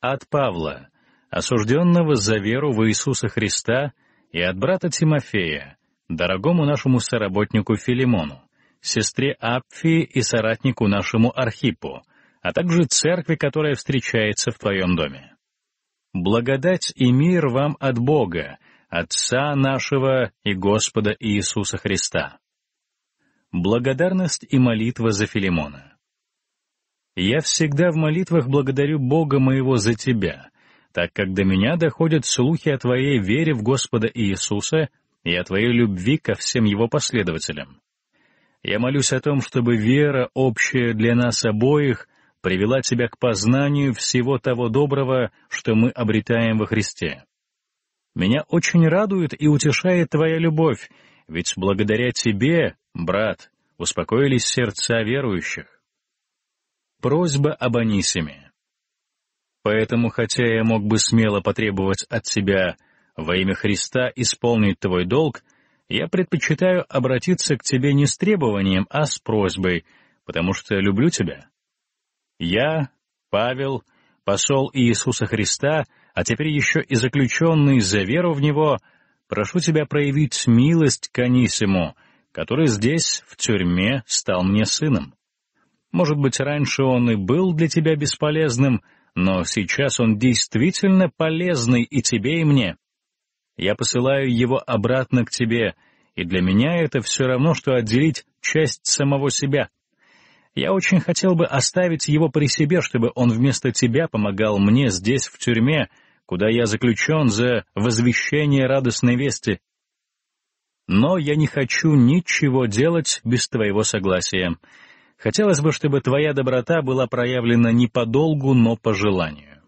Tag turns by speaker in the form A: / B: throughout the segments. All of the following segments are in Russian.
A: От Павла, осужденного за веру в Иисуса Христа, и от брата Тимофея, дорогому нашему соработнику Филимону, сестре Апфии и соратнику нашему Архипу, а также церкви, которая встречается в твоем доме. Благодать и мир вам от Бога, Отца нашего и Господа Иисуса Христа. Благодарность и молитва за Филимона. Я всегда в молитвах благодарю Бога моего за тебя, так как до меня доходят слухи о твоей вере в Господа Иисуса и о твоей любви ко всем его последователям. Я молюсь о том, чтобы вера, общая для нас обоих, привела тебя к познанию всего того доброго, что мы обретаем во Христе. Меня очень радует и утешает твоя любовь, ведь благодаря тебе, брат, успокоились сердца верующих. Просьба об Анисиме. Поэтому, хотя я мог бы смело потребовать от себя во имя Христа исполнить твой долг, я предпочитаю обратиться к тебе не с требованием, а с просьбой, потому что люблю тебя. Я, Павел, посол Иисуса Христа, а теперь еще и заключенный за веру в Него, прошу тебя проявить милость к Анисиму, который здесь, в тюрьме, стал мне сыном. Может быть, раньше он и был для тебя бесполезным, но сейчас он действительно полезный и тебе, и мне. Я посылаю его обратно к тебе, и для меня это все равно, что отделить часть самого себя. Я очень хотел бы оставить его при себе, чтобы он вместо тебя помогал мне здесь, в тюрьме, куда я заключен за возвещение радостной вести. Но я не хочу ничего делать без твоего согласия». Хотелось бы, чтобы твоя доброта была проявлена не по долгу, но по желанию.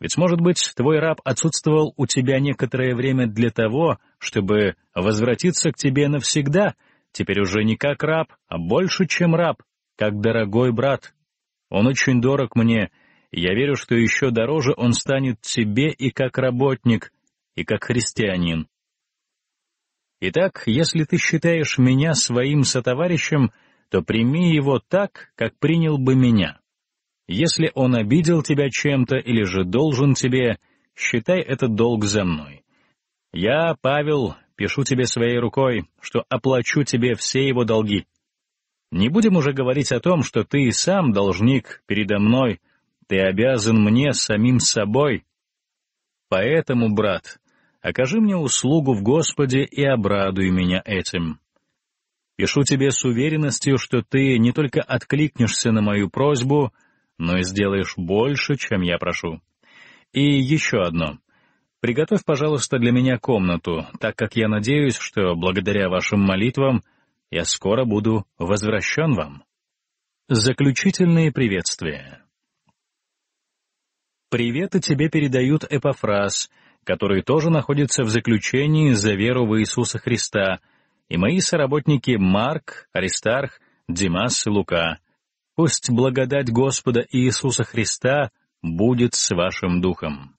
A: Ведь, может быть, твой раб отсутствовал у тебя некоторое время для того, чтобы возвратиться к тебе навсегда, теперь уже не как раб, а больше, чем раб, как дорогой брат. Он очень дорог мне, и я верю, что еще дороже он станет тебе и как работник, и как христианин. Итак, если ты считаешь меня своим сотоварищем — то прими его так, как принял бы меня. Если он обидел тебя чем-то или же должен тебе, считай этот долг за мной. Я, Павел, пишу тебе своей рукой, что оплачу тебе все его долги. Не будем уже говорить о том, что ты и сам должник передо мной, ты обязан мне самим собой. Поэтому, брат, окажи мне услугу в Господе и обрадуй меня этим. Пишу тебе с уверенностью, что ты не только откликнешься на мою просьбу, но и сделаешь больше, чем я прошу. И еще одно. Приготовь, пожалуйста, для меня комнату, так как я надеюсь, что благодаря вашим молитвам я скоро буду возвращен вам. Заключительные приветствия. Приветы тебе передают Эпофраз, который тоже находится в заключении за веру в Иисуса Христа — и мои соработники Марк, Аристарх, Димас и Лука. Пусть благодать Господа Иисуса Христа будет с вашим духом.